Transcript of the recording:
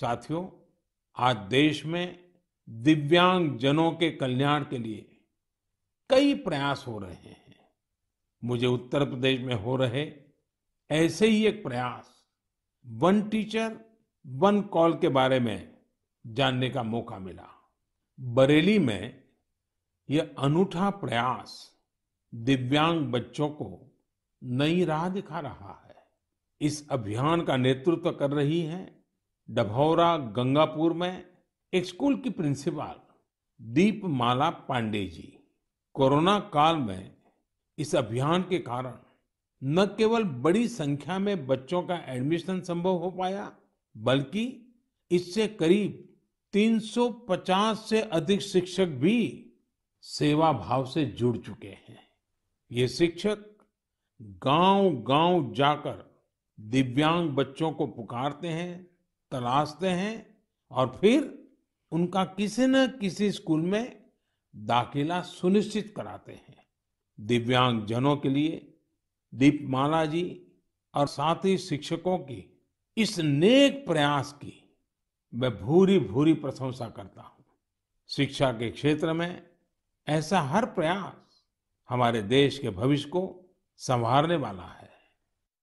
साथियों आज देश में दिव्यांग जनों के कल्याण के लिए कई प्रयास हो रहे हैं मुझे उत्तर प्रदेश में हो रहे ऐसे ही एक प्रयास वन टीचर वन कॉल के बारे में जानने का मौका मिला बरेली में यह अनूठा प्रयास दिव्यांग बच्चों को नई राह दिखा रहा है इस अभियान का नेतृत्व कर रही है डभौरा गंगापुर में एक स्कूल की प्रिंसिपल दीपमाला पांडे जी कोरोना काल में इस अभियान के कारण न केवल बड़ी संख्या में बच्चों का एडमिशन संभव हो पाया बल्कि इससे करीब 350 से अधिक शिक्षक भी सेवा भाव से जुड़ चुके हैं ये शिक्षक गांव गांव जाकर दिव्यांग बच्चों को पुकारते हैं तलाशते हैं और फिर उनका किसी न किसी स्कूल में दाखिला सुनिश्चित कराते हैं दिव्यांग जनों के लिए दीपमाला जी और साथ ही शिक्षकों की इस नेक प्रयास की मैं भूरी भूरी प्रशंसा करता हूं शिक्षा के क्षेत्र में ऐसा हर प्रयास हमारे देश के भविष्य को संवारने वाला है